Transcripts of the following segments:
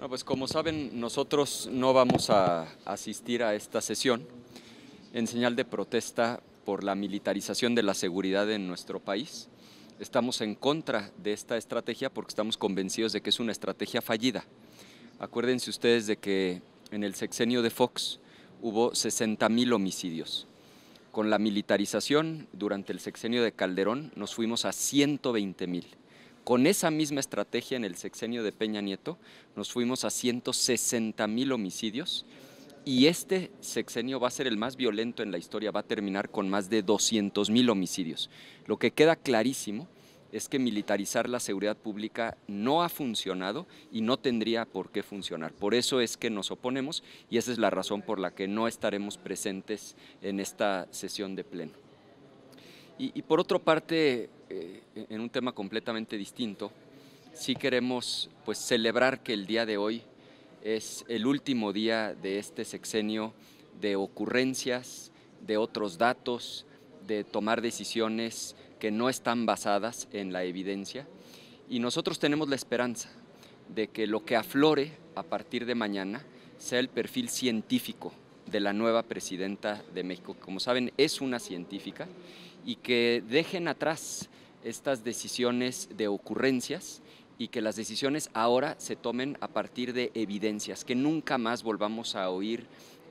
Bueno, pues como saben, nosotros no vamos a asistir a esta sesión en señal de protesta por la militarización de la seguridad en nuestro país. Estamos en contra de esta estrategia porque estamos convencidos de que es una estrategia fallida. Acuérdense ustedes de que en el sexenio de Fox hubo 60 mil homicidios. Con la militarización durante el sexenio de Calderón nos fuimos a 120 mil. Con esa misma estrategia en el sexenio de Peña Nieto nos fuimos a 160 mil homicidios y este sexenio va a ser el más violento en la historia, va a terminar con más de 200 mil homicidios. Lo que queda clarísimo es que militarizar la seguridad pública no ha funcionado y no tendría por qué funcionar. Por eso es que nos oponemos y esa es la razón por la que no estaremos presentes en esta sesión de pleno. Y, por otra parte, eh, en un tema completamente distinto, sí queremos pues, celebrar que el día de hoy es el último día de este sexenio de ocurrencias, de otros datos, de tomar decisiones que no están basadas en la evidencia. Y nosotros tenemos la esperanza de que lo que aflore a partir de mañana sea el perfil científico de la nueva presidenta de México. Como saben, es una científica y que dejen atrás estas decisiones de ocurrencias y que las decisiones ahora se tomen a partir de evidencias, que nunca más volvamos a oír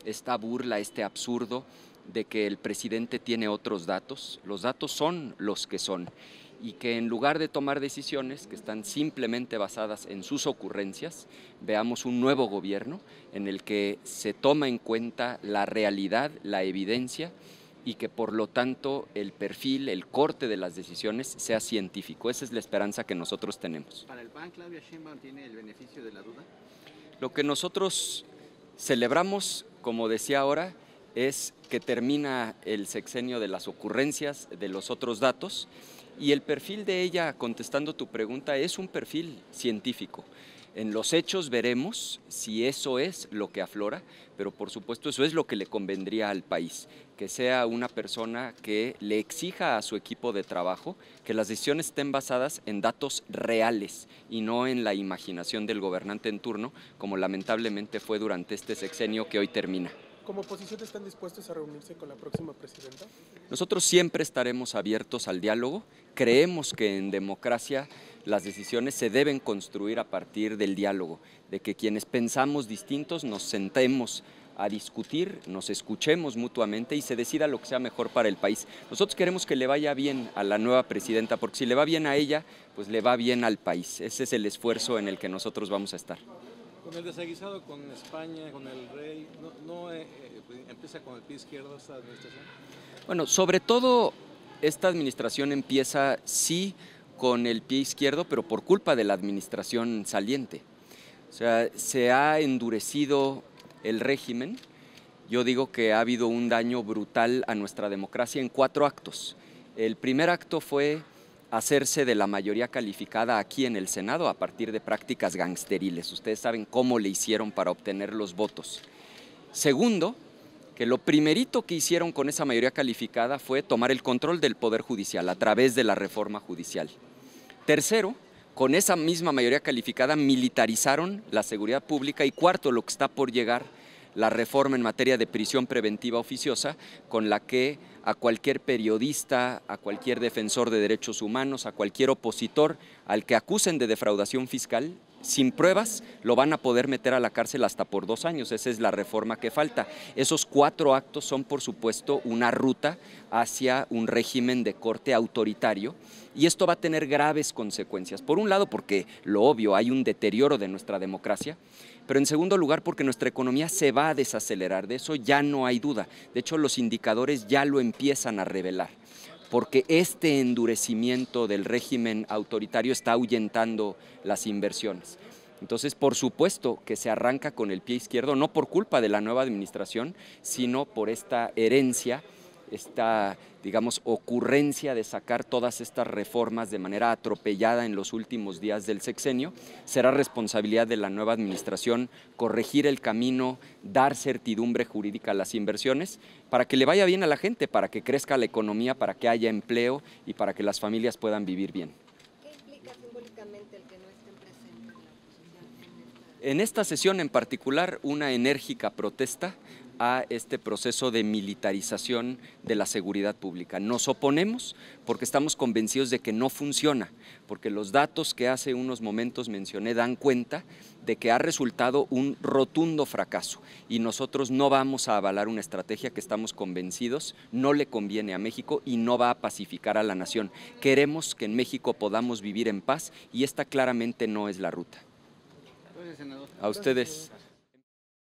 esta burla, este absurdo de que el presidente tiene otros datos. Los datos son los que son y que en lugar de tomar decisiones que están simplemente basadas en sus ocurrencias, veamos un nuevo gobierno en el que se toma en cuenta la realidad, la evidencia y que por lo tanto el perfil, el corte de las decisiones sea científico. Esa es la esperanza que nosotros tenemos. ¿Para el PAN Claudia Sheinbaum tiene el beneficio de la duda? Lo que nosotros celebramos, como decía ahora, es que termina el sexenio de las ocurrencias, de los otros datos y el perfil de ella, contestando tu pregunta, es un perfil científico. En los hechos veremos si eso es lo que aflora, pero por supuesto eso es lo que le convendría al país, que sea una persona que le exija a su equipo de trabajo que las decisiones estén basadas en datos reales y no en la imaginación del gobernante en turno, como lamentablemente fue durante este sexenio que hoy termina. ¿Como oposición están dispuestos a reunirse con la próxima presidenta? Nosotros siempre estaremos abiertos al diálogo. Creemos que en democracia las decisiones se deben construir a partir del diálogo, de que quienes pensamos distintos nos sentemos a discutir, nos escuchemos mutuamente y se decida lo que sea mejor para el país. Nosotros queremos que le vaya bien a la nueva presidenta, porque si le va bien a ella, pues le va bien al país. Ese es el esfuerzo en el que nosotros vamos a estar. Con el desaguisado, con España, con el rey, ¿no, eh, eh, empieza con el pie izquierdo esta administración? Bueno, sobre todo esta administración empieza sí con el pie izquierdo, pero por culpa de la administración saliente. O sea, se ha endurecido el régimen. Yo digo que ha habido un daño brutal a nuestra democracia en cuatro actos. El primer acto fue hacerse de la mayoría calificada aquí en el Senado a partir de prácticas gangsteriles. Ustedes saben cómo le hicieron para obtener los votos. Segundo, que lo primerito que hicieron con esa mayoría calificada fue tomar el control del Poder Judicial a través de la reforma judicial. Tercero, con esa misma mayoría calificada militarizaron la seguridad pública y cuarto, lo que está por llegar, la reforma en materia de prisión preventiva oficiosa con la que a cualquier periodista, a cualquier defensor de derechos humanos, a cualquier opositor al que acusen de defraudación fiscal, sin pruebas lo van a poder meter a la cárcel hasta por dos años. Esa es la reforma que falta. Esos cuatro actos son, por supuesto, una ruta hacia un régimen de corte autoritario y esto va a tener graves consecuencias. Por un lado, porque lo obvio, hay un deterioro de nuestra democracia, pero en segundo lugar, porque nuestra economía se va a desacelerar. De eso ya no hay duda. De hecho, los indicadores ya lo empiezan a revelar, porque este endurecimiento del régimen autoritario está ahuyentando las inversiones. Entonces, por supuesto que se arranca con el pie izquierdo, no por culpa de la nueva administración, sino por esta herencia esta, digamos, ocurrencia de sacar todas estas reformas de manera atropellada en los últimos días del sexenio, será responsabilidad de la nueva administración corregir el camino, dar certidumbre jurídica a las inversiones para que le vaya bien a la gente, para que crezca la economía, para que haya empleo y para que las familias puedan vivir bien. ¿Qué implica simbólicamente el que no en En esta sesión en particular, una enérgica protesta a este proceso de militarización de la seguridad pública. Nos oponemos porque estamos convencidos de que no funciona, porque los datos que hace unos momentos mencioné dan cuenta de que ha resultado un rotundo fracaso y nosotros no vamos a avalar una estrategia que estamos convencidos no le conviene a México y no va a pacificar a la nación. Queremos que en México podamos vivir en paz y esta claramente no es la ruta. A ustedes.